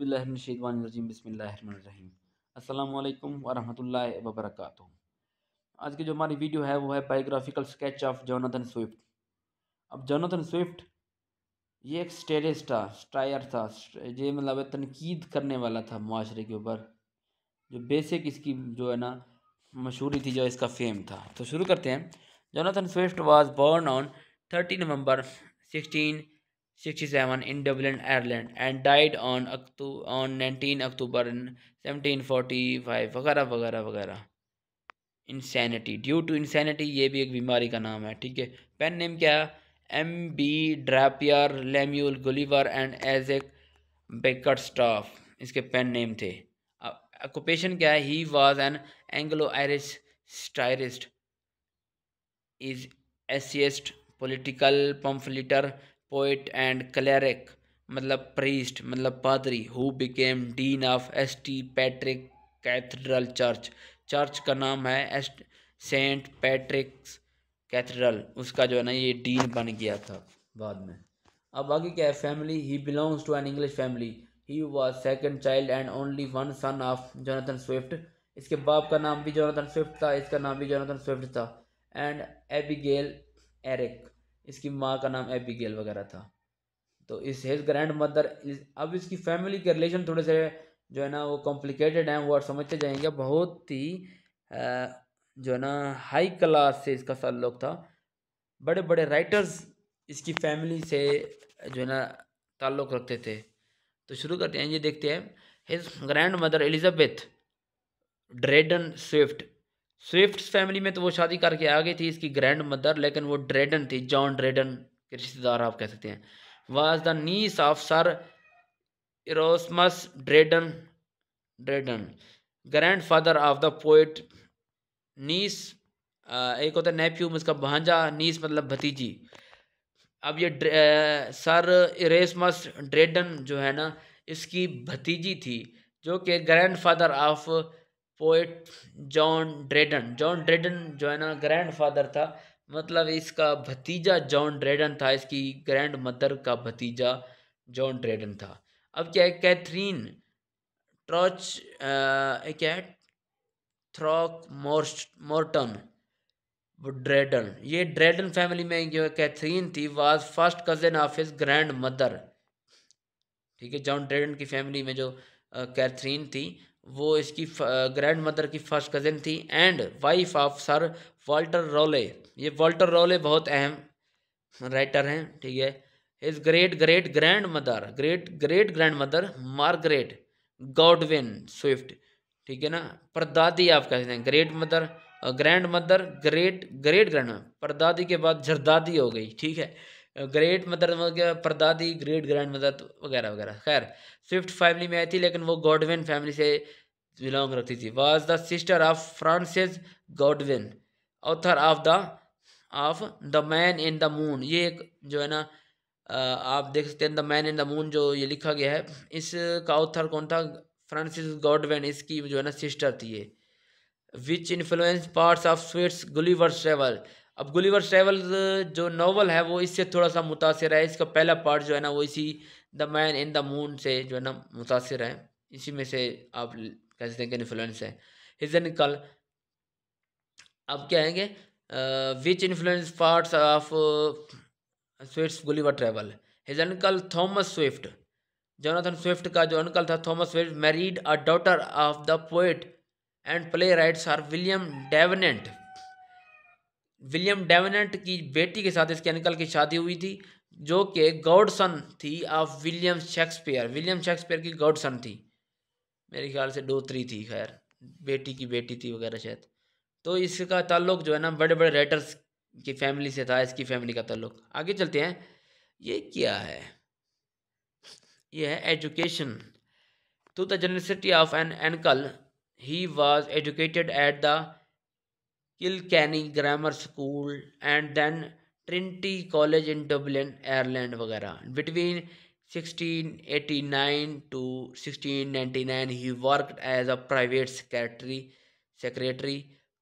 अज़बिल्लाशीदवानरजीम बसमीम अल्लाम वरहमल वबरक आज की जो हमारी वीडियो है वो है biographical sketch of Jonathan Swift अब जोनाथन स्विफ्ट ये एक स्टेरिस्ट था स्ट्रायर था ये मतलब तनकीद करने वाला था माशरे के ऊपर जो बेसिक इसकी जो है ना मशहूरी थी जो इसका फेम था तो शुरू करते हैं Jonathan Swift was born on thirty November sixteen 67 in Dublin, Ireland and died on on nineteen October October in वगैरह वगैरह वगैरह इंसैनिटी ड्यू टू इंसैनिटी ये भी एक बीमारी का नाम है ठीक है पेन नेम क्या है M B Drapier Lemuel Gulliver and as A Bickerstaff इसके पेन नेम थे ऑक्यूपेशन क्या है he was an Anglo Irish satirist is essayist political pamphleteer poet and cleric मतलब प्रीस्ट मतलब पादरी who became dean of S T Patrick cathedral church church का नाम है एस सेंट पैट्रिक्स कैथेड्रल उसका जो है ना ये डीन बन गया था बाद में अब आगे क्या है family he belongs to an English family he was second child and only one son of Jonathan Swift इसके बाप का नाम भी जोनाथन स्विफ्ट था इसका नाम भी जोनाथन स्विफ्ट था एंड एबिगेल एरिक इसकी माँ का नाम एबिगेल वगैरह था तो इस हिज ग्रैंड मदर अब इसकी फैमिली के रिलेशन थोड़े से जो है ना वो कॉम्प्लिकेटेड हैं वो और समझते जाएंगे बहुत ही जो है ना हाई क्लास से इसका सल्लुक था बड़े बड़े राइटर्स इसकी फैमिली से जो है ना ताल्लुक़ रखते थे तो शुरू करते हैं ये देखते हैं his grand mother Elizabeth Dryden Swift Swift family में तो वो शादी करके आ गई थी इसकी ग्रैंड मदर लेकिन वो ड्रेडन थी जॉन ड्रेडन के रिश्तेदार आप कह सकते हैं was the niece of sir Erasmus Dryden Dryden grand father of the poet niece एक होता है नेप्यूम उसका भांजा नीस मतलब भतीजी अब ये सर इरेसमस ड्रेडन जो है ना इसकी भतीजी थी जो कि grand father of poet John Dryden John Dryden जो है ना ग्रैंड फादर था मतलब इसका भतीजा जॉन ड्रेडन था इसकी ग्रैंड मदर का भतीजा जॉन ड्रेडन था अब क्या है कैथरीन ट्रॉच क्या है थ्रॉक मोर्टन ड्रेडन ये ड्रेडन फैमिली में जो कैथरीन थी was first cousin of his grand mother ठीक है जॉन ड्रेडन की फैमिली में जो कैथरीन थी वो इसकी ग्रैंड मदर की फर्स्ट कज़िन थी and wife of sir Walter Raleigh ये वाल्टर रोले बहुत अहम राइटर हैं ठीक है his great great grand mother great great grand mother Margaret Godwin Swift ठीक है ना परदादी आप कह सकते हैं great mother grand mother great great grand परदादी के बाद जरदादी हो गई ठीक है ग्रेट मदर परदादी ग्रेट ग्रैंड मदर वगैरह वगैरह खैर स्विफ्ट फैमिली में आई थी लेकिन वो गॉडविन फैमिली से बिलोंग रखती थी was the sister of Francis Godwin author of the of the man in the moon ये एक जो है ना आप देख सकते हैं the man in the moon जो ये लिखा गया है इसका ऑथर कौन था फ्रांसिस गॉडविन इसकी जो है ना सिस्टर थी ये which influence parts of Swift's Gulliver's travel अब गुलीवर ट्रेवल uh, जो नावल है वो इससे थोड़ा सा मुतासर है इसका पहला पार्ट जो है ना वो इसी the man in the moon से जो है ना मुतासर है इसी में से आप कह सकते हैं कि इन्फ्लुएंस है हिजन कल अब क्या है कि which influence parts of Swift Gulliver travel his uncle Thomas Swift Jonathan Swift का जो अंकल था Thomas Swift married a daughter of the poet and playwright sir William Davenant William Davenant की बेटी के साथ इसके अंकल की शादी हुई थी जो कि गॉडसन थी of William Shakespeare William Shakespeare की गॉडसन थी मेरे ख्याल से डोत्री थी खैर बेटी की बेटी थी वगैरह शायद तो इसका ताल्लुक जो है ना बड़े बड़े राइटर्स की फैमिली से था इसकी फैमिली का ताल्लुक आगे चलते हैं ये क्या है ये है education to the university of an uncle he was educated at the Kilkenny grammar school and then Trinity college in Dublin Ireland वगैरह between 1689 sixteen 1699 nine he as as a private secretary secretary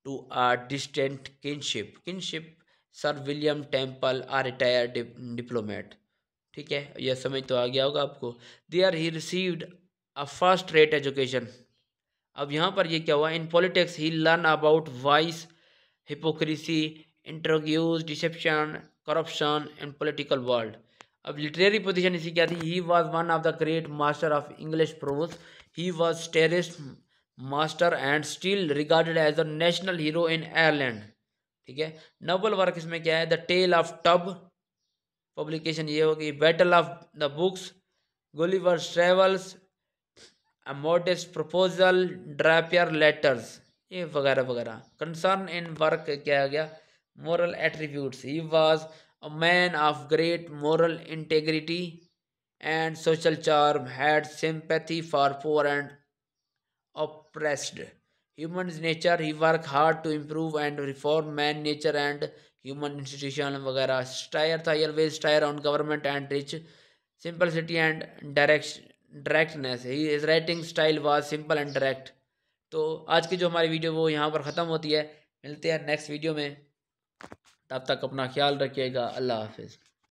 to distant distant kinship sir sir William Temple retired retire diplomat ठीक है यह समझ तो आ गया होगा आपको there he received a first rate education अब यहाँ पर ये क्या हुआ in politics he learn about vice hypocrisy interviews deception corruption and political world अब लिटरेरी पोजिशन इसी क्या थी he was one of the great master of English prose he was greatest master and still regarded as a national hero in Ireland ठीक है noble work इसमें क्या है the tale of tub publication ये होगी battle of the books Gulliver's travels a modest proposal Drapier letters ये वगैरह वगैरह कंसर्न इन वर्क क्या आ गया moral attributes he was a man of great moral integrity and social charm had sympathy for poor and oppressed human nature he work hard to improve and reform man nature and human institution वगैरह satire था always satire on government and rich simplicity and direct directness his writing style was simple and direct तो आज की जो हमारी video वो यहाँ पर ख़त्म होती है मिलते हैं नेक्स्ट वीडियो में तब तक अपना ख्याल रखिएगा अल्लाह हाफिज़